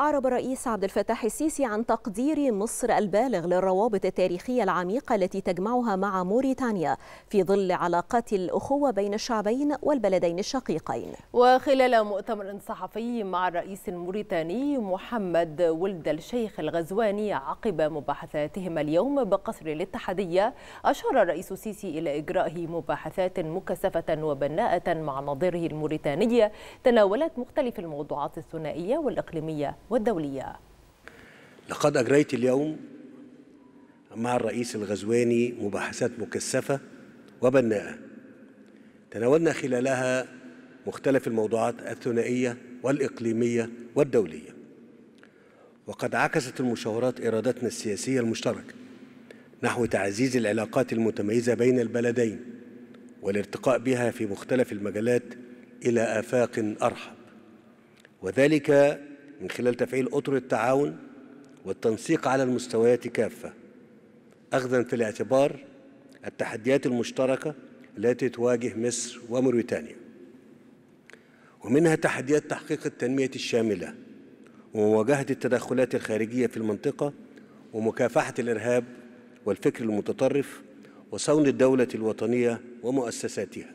أعرب الرئيس عبد الفتاح السيسي عن تقدير مصر البالغ للروابط التاريخية العميقة التي تجمعها مع موريتانيا في ظل علاقات الأخوة بين الشعبين والبلدين الشقيقين وخلال مؤتمر صحفي مع الرئيس الموريتاني محمد ولد الشيخ الغزواني عقب مباحثاتهما اليوم بقصر الاتحادية أشار الرئيس السيسي إلى إجرائه مباحثات مكثفة وبناءة مع نظيره الموريتانية تناولت مختلف الموضوعات الثنائية والإقليمية والدولية لقد أجريت اليوم مع الرئيس الغزواني مباحثات مكثفة وبناءة تناولنا خلالها مختلف الموضوعات الثنائية والإقليمية والدولية وقد عكست المشاورات إرادتنا السياسية المشتركة نحو تعزيز العلاقات المتميزة بين البلدين والارتقاء بها في مختلف المجالات إلى آفاق أرحب وذلك من خلال تفعيل أطر التعاون والتنسيق على المستويات كافة أخذا في الاعتبار التحديات المشتركة التي تواجه مصر وموريتانيا ومنها تحديات تحقيق التنمية الشاملة ومواجهة التدخلات الخارجية في المنطقة ومكافحة الإرهاب والفكر المتطرف وصون الدولة الوطنية ومؤسساتها